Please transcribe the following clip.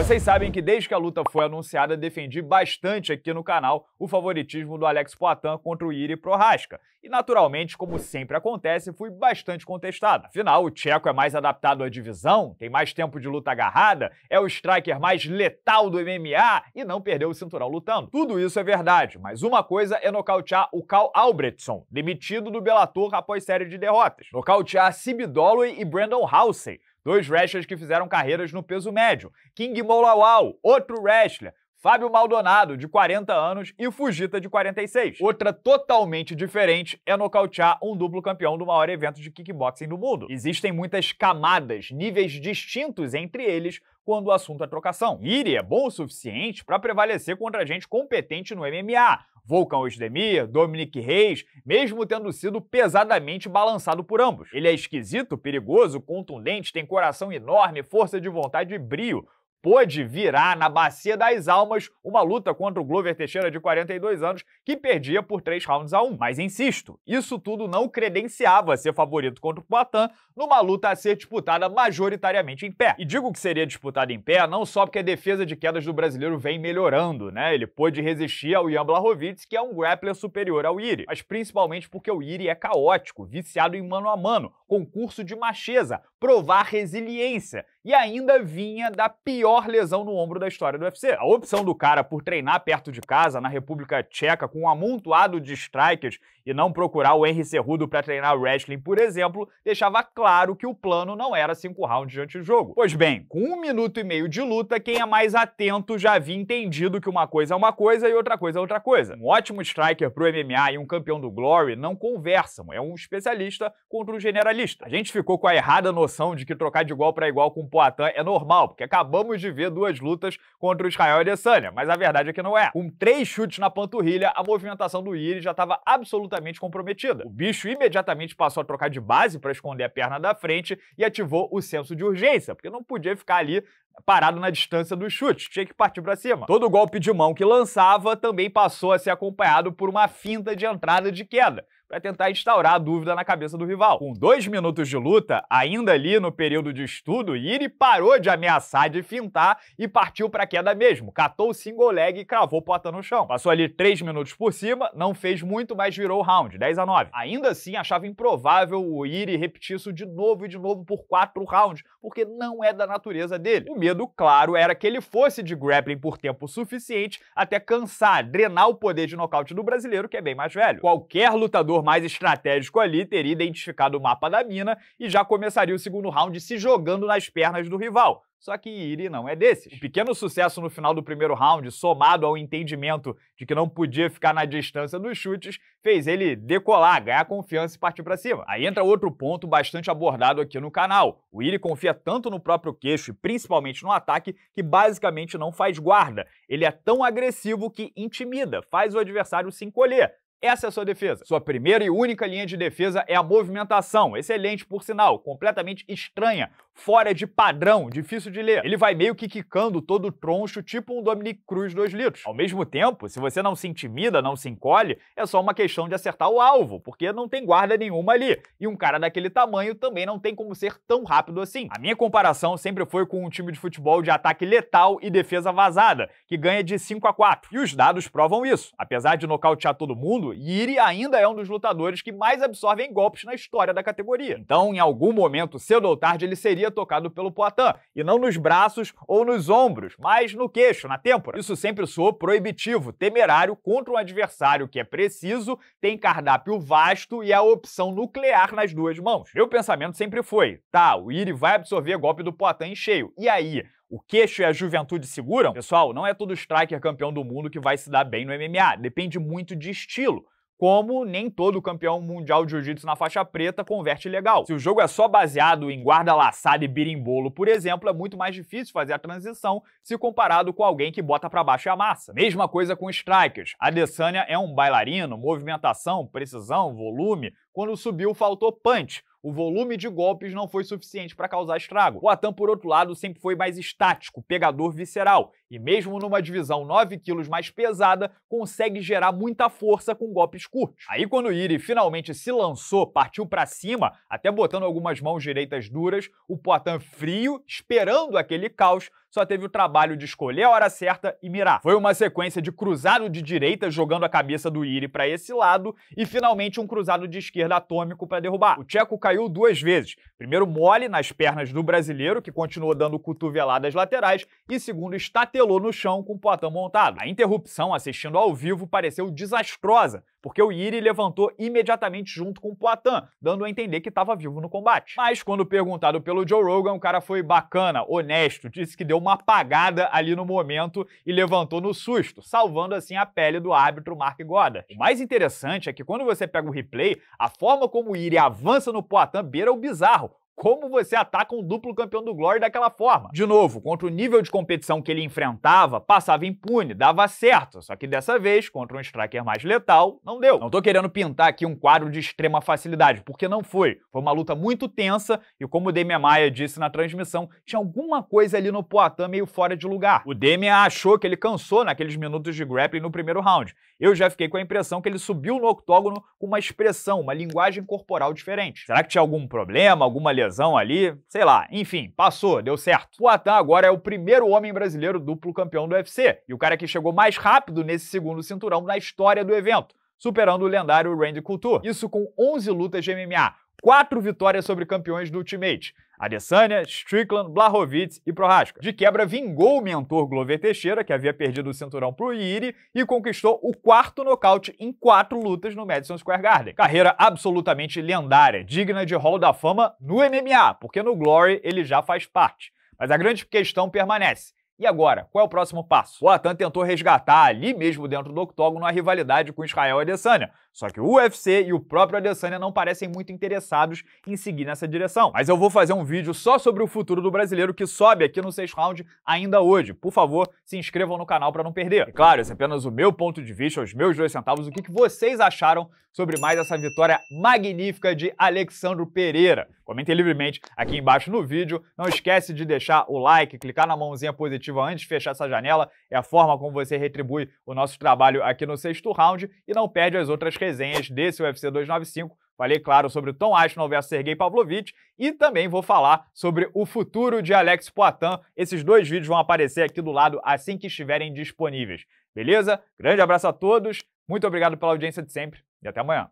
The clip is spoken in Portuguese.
Vocês sabem que desde que a luta foi anunciada, defendi bastante aqui no canal o favoritismo do Alex Poitin contra o Iri Prohaska. E naturalmente, como sempre acontece, fui bastante contestado. Afinal, o tcheco é mais adaptado à divisão, tem mais tempo de luta agarrada, é o striker mais letal do MMA e não perdeu o cinturão lutando. Tudo isso é verdade, mas uma coisa é nocautear o Cal Albrechtson, demitido do Bellator após série de derrotas. Nocautear Sib Holloway e Brandon Halsey, dois wrestlers que fizeram carreiras no peso médio. King Molawal, outro wrestler, Fábio Maldonado, de 40 anos, e Fujita, de 46. Outra totalmente diferente é nocautear um duplo campeão do maior evento de kickboxing do mundo. Existem muitas camadas, níveis distintos entre eles quando o assunto é trocação. Iri é bom o suficiente para prevalecer contra gente competente no MMA, Volkan Osdemir, Dominic Reis, mesmo tendo sido pesadamente balançado por ambos. Ele é esquisito, perigoso, contundente, tem coração enorme, força de vontade e brio, pôde virar na Bacia das Almas uma luta contra o Glover Teixeira, de 42 anos, que perdia por 3 rounds a 1. Mas insisto, isso tudo não credenciava ser favorito contra o Poitin numa luta a ser disputada majoritariamente em pé. E digo que seria disputada em pé não só porque a defesa de quedas do brasileiro vem melhorando, né? Ele pôde resistir ao Jan Blachowicz, que é um grappler superior ao Iri, mas principalmente porque o Iri é caótico, viciado em mano a mano, concurso de Macheza, provar resiliência e ainda vinha da pior lesão no ombro da história do UFC. A opção do cara por treinar perto de casa, na República Tcheca, com um amontoado de strikers e não procurar o Henry Cerrudo para treinar wrestling, por exemplo, deixava claro que o plano não era cinco rounds de jogo. Pois bem, com um minuto e meio de luta, quem é mais atento já havia entendido que uma coisa é uma coisa e outra coisa é outra coisa. Um ótimo striker pro MMA e um campeão do Glory não conversam, é um especialista contra um generalista a gente ficou com a errada noção de que trocar de igual para igual com Poatan é normal, porque acabamos de ver duas lutas contra o Israel e Adesanya, mas a verdade é que não é. Com três chutes na panturrilha, a movimentação do Iri já estava absolutamente comprometida. O bicho imediatamente passou a trocar de base para esconder a perna da frente e ativou o senso de urgência, porque não podia ficar ali parado na distância do chute, tinha que partir para cima. Todo golpe de mão que lançava também passou a ser acompanhado por uma finta de entrada de queda, para tentar instaurar a dúvida na cabeça do rival. Com dois minutos de luta, ainda ali no período de estudo, Iri parou de ameaçar de fintar e partiu para queda mesmo. Catou o single leg e cravou porta no chão. Passou ali três minutos por cima, não fez muito, mas virou o round, 10 a 9. Ainda assim, achava improvável o Iri repetir isso de novo e de novo por quatro rounds, porque não é da natureza dele. O medo, claro, era que ele fosse de grappling por tempo suficiente até cansar, drenar o poder de nocaute do brasileiro, que é bem mais velho. Qualquer lutador mais estratégico ali teria identificado o mapa da mina e já começaria o segundo round se jogando nas pernas do rival só que Iri não é desses. Um pequeno sucesso no final do primeiro round, somado ao entendimento de que não podia ficar na distância dos chutes, fez ele decolar, ganhar confiança e partir para cima. Aí entra outro ponto bastante abordado aqui no canal. O Iri confia tanto no próprio queixo e principalmente no ataque que basicamente não faz guarda. Ele é tão agressivo que intimida, faz o adversário se encolher. Essa é a sua defesa. Sua primeira e única linha de defesa é a movimentação, excelente por sinal, completamente estranha, fora de padrão, difícil de ler. Ele vai meio que quicando todo troncho, tipo um Dominic Cruz 2 litros. Ao mesmo tempo, se você não se intimida, não se encolhe, é só uma questão de acertar o alvo, porque não tem guarda nenhuma ali. E um cara daquele tamanho também não tem como ser tão rápido assim. A minha comparação sempre foi com um time de futebol de ataque letal e defesa vazada, que ganha de 5 a 4. E os dados provam isso. Apesar de nocautear todo mundo, Yiri ainda é um dos lutadores que mais absorvem golpes na história da categoria. Então, em algum momento, cedo ou tarde, ele seria seria tocado pelo Poitin, e não nos braços ou nos ombros, mas no queixo, na têmpora. Isso sempre soou proibitivo, temerário contra um adversário que é preciso, tem cardápio vasto e é a opção nuclear nas duas mãos. Meu pensamento sempre foi, tá, o Iri vai absorver golpe do Poitin em cheio, e aí? O queixo e a juventude seguram? Pessoal, não é todo striker campeão do mundo que vai se dar bem no MMA, depende muito de estilo como nem todo campeão mundial de jiu-jitsu na faixa preta converte legal. Se o jogo é só baseado em guarda laçada e birimbolo, por exemplo, é muito mais difícil fazer a transição se comparado com alguém que bota para baixo a massa. Mesma coisa com strikers. A Adesanya é um bailarino, movimentação, precisão, volume. Quando subiu, faltou punch. O volume de golpes não foi suficiente para causar estrago. O por outro lado, sempre foi mais estático, pegador visceral, e mesmo numa divisão 9 quilos mais pesada, consegue gerar muita força com golpes curtos. Aí quando o Iri finalmente se lançou, partiu para cima, até botando algumas mãos direitas duras, o Poitin frio, esperando aquele caos, só teve o trabalho de escolher a hora certa e mirar. Foi uma sequência de cruzado de direita jogando a cabeça do Iri para esse lado e finalmente um cruzado de esquerda atômico para derrubar. O Tcheco caiu duas vezes. Primeiro mole nas pernas do brasileiro, que continuou dando cotoveladas laterais, e segundo estatelou no chão com o potão montado. A interrupção assistindo ao vivo pareceu desastrosa, porque o Iri levantou imediatamente junto com o Poitin, dando a entender que estava vivo no combate. Mas quando perguntado pelo Joe Rogan, o cara foi bacana, honesto, disse que deu uma apagada ali no momento e levantou no susto, salvando assim a pele do árbitro Mark Goddard. O mais interessante é que quando você pega o replay, a forma como o Iri avança no Poitin beira o bizarro, como você ataca um duplo campeão do Glory daquela forma. De novo, contra o nível de competição que ele enfrentava, passava impune, dava certo, só que dessa vez, contra um striker mais letal, não deu. Não tô querendo pintar aqui um quadro de extrema facilidade, porque não foi. Foi uma luta muito tensa e como o Demian Maia disse na transmissão, tinha alguma coisa ali no Poitin meio fora de lugar. O Demian achou que ele cansou naqueles minutos de grappling no primeiro round. Eu já fiquei com a impressão que ele subiu no octógono com uma expressão, uma linguagem corporal diferente. Será que tinha algum problema, alguma lesão? lesão ali, sei lá, enfim, passou, deu certo. Poatan agora é o primeiro homem brasileiro duplo campeão do UFC e o cara que chegou mais rápido nesse segundo cinturão na história do evento, superando o lendário Randy Couture. Isso com 11 lutas de MMA, 4 vitórias sobre campeões do Ultimate, Adesanya, Strickland, Blahovic e Prohaska. De quebra, vingou o mentor Glover Teixeira, que havia perdido o cinturão para o Iri, e conquistou o quarto nocaute em quatro lutas no Madison Square Garden. Carreira absolutamente lendária, digna de Hall da Fama no MMA, porque no Glory ele já faz parte. Mas a grande questão permanece. E agora, qual é o próximo passo? O Atan tentou resgatar ali mesmo dentro do octógono a rivalidade com Israel Adesanya, só que o UFC e o próprio Adesanya não parecem muito interessados em seguir nessa direção. Mas eu vou fazer um vídeo só sobre o futuro do brasileiro que sobe aqui no sexto round ainda hoje. Por favor, se inscrevam no canal para não perder. E claro, esse é apenas o meu ponto de vista, os meus dois centavos, o que, que vocês acharam sobre mais essa vitória magnífica de Alexandre Pereira. Comentem livremente aqui embaixo no vídeo. Não esquece de deixar o like, clicar na mãozinha positiva antes de fechar essa janela. É a forma como você retribui o nosso trabalho aqui no sexto round e não perde as outras resenhas desse UFC 295. Falei, claro, sobre o Tom Aston versus Sergei Pavlovich e também vou falar sobre o futuro de Alex Poitin. Esses dois vídeos vão aparecer aqui do lado assim que estiverem disponíveis. Beleza? Grande abraço a todos, muito obrigado pela audiência de sempre e até amanhã.